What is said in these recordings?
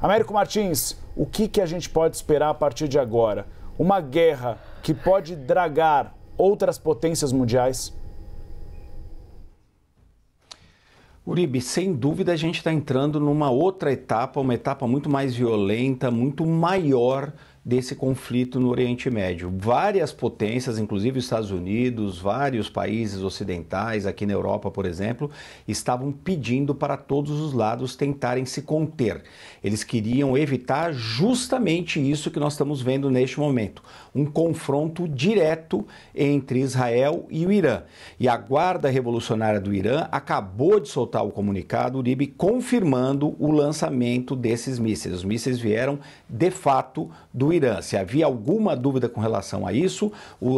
Américo Martins, o que, que a gente pode esperar a partir de agora? Uma guerra que pode dragar outras potências mundiais? Uribe, sem dúvida a gente está entrando numa outra etapa, uma etapa muito mais violenta, muito maior desse conflito no Oriente Médio. Várias potências, inclusive os Estados Unidos, vários países ocidentais, aqui na Europa, por exemplo, estavam pedindo para todos os lados tentarem se conter. Eles queriam evitar justamente isso que nós estamos vendo neste momento, um confronto direto entre Israel e o Irã. E a Guarda Revolucionária do Irã acabou de soltar o comunicado Uribe confirmando o lançamento desses mísseis. Os mísseis vieram de fato do Irã. Se havia alguma dúvida com relação a isso,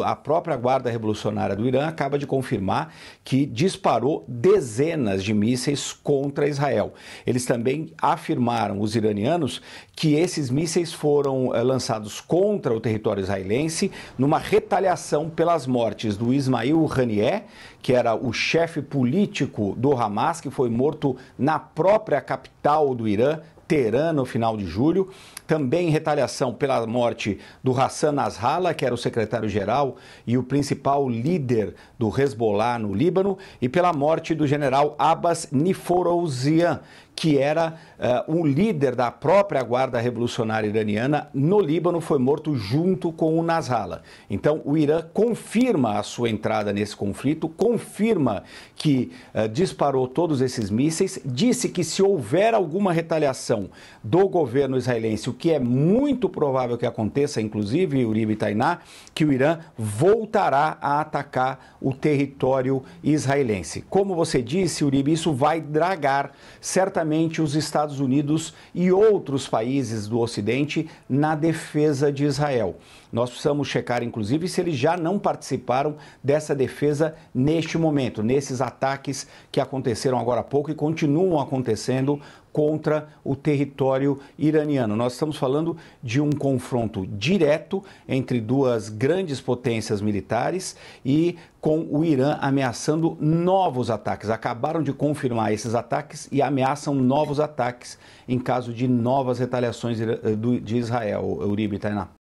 a própria Guarda Revolucionária do Irã acaba de confirmar que disparou dezenas de mísseis contra Israel. Eles também afirmaram, os iranianos, que esses mísseis foram eh, lançados contra o território israelense numa retaliação pelas mortes do Ismail Haniyeh, que era o chefe político do Hamas, que foi morto na própria capital do Irã, Teherã no final de julho, também em retaliação pela morte do Hassan Nasrallah, que era o secretário-geral e o principal líder do Hezbollah no Líbano, e pela morte do general Abbas Niforouzian, que era uh, eh, o líder da própria Guarda Revolucionária Iraniana no Líbano, foi morto junto com o Nasrallah. Então, o Irã confirma a sua entrada nesse conflito, confirma que uh, disparou todos esses mísseis, disse que se houver alguma retaliação do governo israelense, o que é muito provável que aconteça, inclusive Uribe Tainá, que o Irã voltará a atacar o território israelense. Como você disse, Uribe, isso vai dragar certamente os Estados Unidos e outros países do Ocidente na defesa de Israel. Nós precisamos checar, inclusive, se eles já não participaram dessa defesa neste momento, nesses ataques que aconteceram agora há pouco e continuam acontecendo contra o território iraniano. Nós estamos falando de um confronto direto entre duas grandes potências militares e com o Irã ameaçando novos ataques. Acabaram de confirmar esses ataques e ameaçam novos ataques em caso de novas retaliações eh, de Israel. Uribe Tainá.